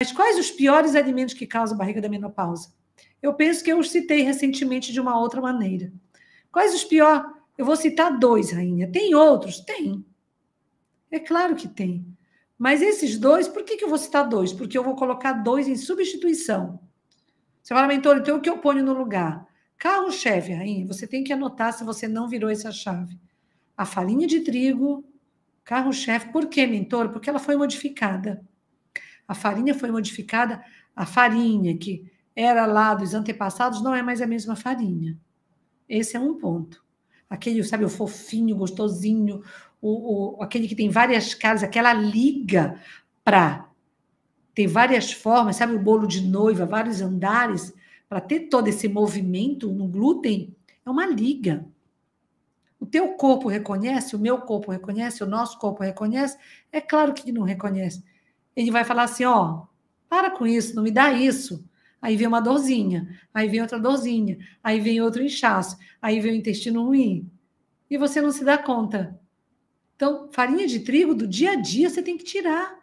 Mas quais os piores alimentos que causam barriga da menopausa? Eu penso que eu os citei recentemente de uma outra maneira. Quais os piores? Eu vou citar dois, rainha. Tem outros? Tem. É claro que tem. Mas esses dois, por que, que eu vou citar dois? Porque eu vou colocar dois em substituição. Você fala, mentor, então o que eu ponho no lugar? Carro-chefe, rainha. Você tem que anotar se você não virou essa chave. A farinha de trigo, carro-chefe. Por que, mentor? Porque ela foi modificada. A farinha foi modificada, a farinha que era lá dos antepassados não é mais a mesma farinha. Esse é um ponto. Aquele, sabe, o fofinho, gostosinho, o, o aquele que tem várias caras, aquela liga para ter várias formas, sabe, o bolo de noiva, vários andares, para ter todo esse movimento no glúten, é uma liga. O teu corpo reconhece, o meu corpo reconhece, o nosso corpo reconhece? É claro que não reconhece ele vai falar assim: ó, para com isso, não me dá isso. Aí vem uma dorzinha, aí vem outra dorzinha, aí vem outro inchaço, aí vem o intestino ruim. E você não se dá conta. Então, farinha de trigo do dia a dia você tem que tirar.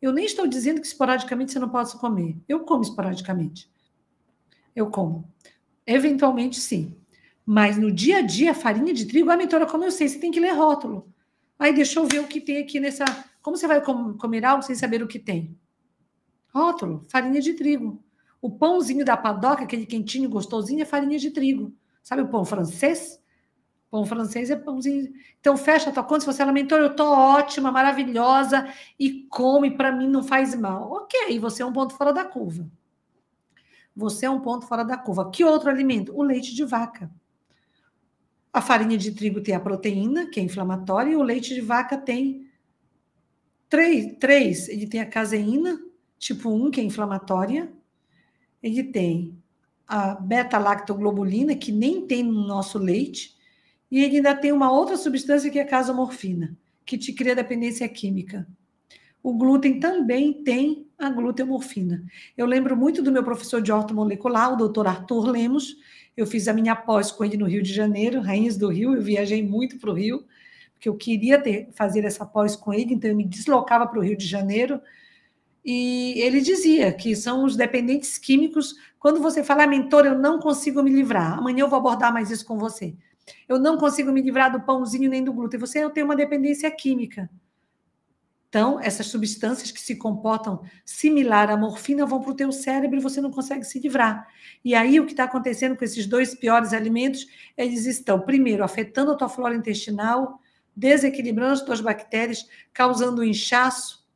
Eu nem estou dizendo que esporadicamente você não possa comer. Eu como esporadicamente. Eu como. Eventualmente, sim. Mas no dia a dia, farinha de trigo, a mentora, como eu sei, você tem que ler rótulo. Aí deixa eu ver o que tem aqui nessa como você vai comer algo sem saber o que tem? Rótulo, farinha de trigo. O pãozinho da padoca, aquele quentinho, gostosinho, é farinha de trigo. Sabe o pão francês? Pão francês é pãozinho. Então fecha a tua conta. Se você é mentor, eu tô ótima, maravilhosa e come, para mim não faz mal. Ok, você é um ponto fora da curva. Você é um ponto fora da curva. Que outro alimento? O leite de vaca. A farinha de trigo tem a proteína, que é inflamatória, e o leite de vaca tem Três, três, ele tem a caseína, tipo 1, que é inflamatória. Ele tem a beta-lactoglobulina, que nem tem no nosso leite. E ele ainda tem uma outra substância que é a casomorfina, que te cria dependência química. O glúten também tem a gluteomorfina. Eu lembro muito do meu professor de ortomolecular, o doutor Arthur Lemos. Eu fiz a minha pós com ele no Rio de Janeiro, Rainhas do Rio. Eu viajei muito para o Rio porque eu queria ter, fazer essa pós com ele, então eu me deslocava para o Rio de Janeiro. E ele dizia que são os dependentes químicos. Quando você fala, ah, mentor, eu não consigo me livrar. Amanhã eu vou abordar mais isso com você. Eu não consigo me livrar do pãozinho nem do glúten. Você tem uma dependência química. Então, essas substâncias que se comportam similar à morfina vão para o teu cérebro e você não consegue se livrar. E aí, o que está acontecendo com esses dois piores alimentos? Eles estão, primeiro, afetando a tua flora intestinal, desequilibrando as tuas bactérias, causando inchaço,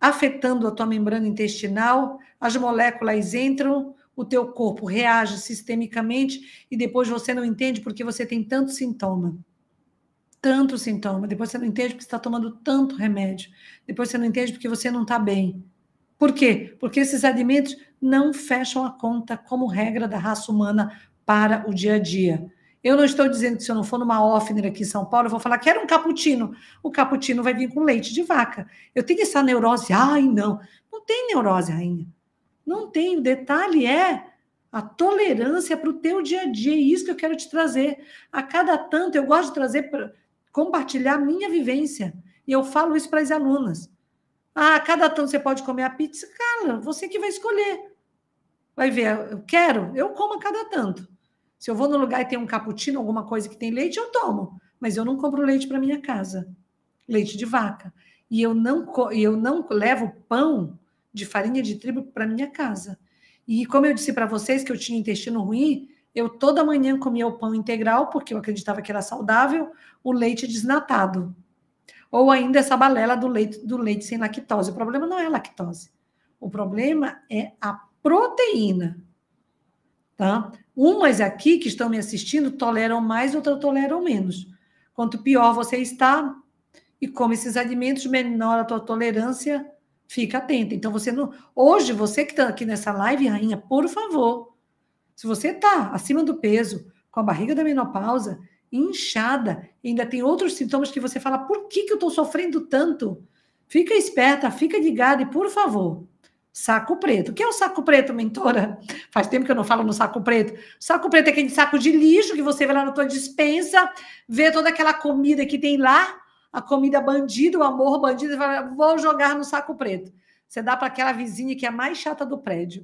afetando a tua membrana intestinal, as moléculas entram, o teu corpo reage sistemicamente e depois você não entende porque você tem tanto sintoma. Tanto sintoma. Depois você não entende porque você está tomando tanto remédio. Depois você não entende porque você não está bem. Por quê? Porque esses alimentos não fecham a conta como regra da raça humana para o dia a dia. Eu não estou dizendo que se eu não for numa Offner aqui em São Paulo, eu vou falar, quero um cappuccino. O cappuccino vai vir com leite de vaca. Eu tenho essa neurose. Ai, não. Não tem neurose, rainha. Não tem. O detalhe é a tolerância para o teu dia a dia. É isso que eu quero te trazer. A cada tanto, eu gosto de trazer, para compartilhar minha vivência. E eu falo isso para as alunas. Ah, a cada tanto você pode comer a pizza? Cara, você que vai escolher. Vai ver, eu quero, eu como a cada tanto. Se eu vou no lugar e tem um cappuccino, alguma coisa que tem leite, eu tomo. Mas eu não compro leite para minha casa. Leite de vaca. E eu não, eu não levo pão de farinha de trigo para minha casa. E como eu disse para vocês que eu tinha intestino ruim, eu toda manhã comia o pão integral, porque eu acreditava que era saudável, o leite desnatado. Ou ainda essa balela do leite, do leite sem lactose. O problema não é a lactose. O problema é a proteína Tá? Umas aqui que estão me assistindo toleram mais, outras toleram menos. Quanto pior você está e come esses alimentos, menor a tua tolerância, fica atenta. Então, você não. Hoje, você que está aqui nessa live, rainha, por favor, se você está acima do peso, com a barriga da menopausa, inchada, ainda tem outros sintomas que você fala, por que, que eu estou sofrendo tanto? Fica esperta, fica ligada e, por favor, Saco preto. O que é o saco preto, mentora? Faz tempo que eu não falo no saco preto. Saco preto é aquele saco de lixo que você vai lá na tua dispensa, vê toda aquela comida que tem lá, a comida bandida, o amor bandido, e fala, vou jogar no saco preto. Você dá para aquela vizinha que é a mais chata do prédio.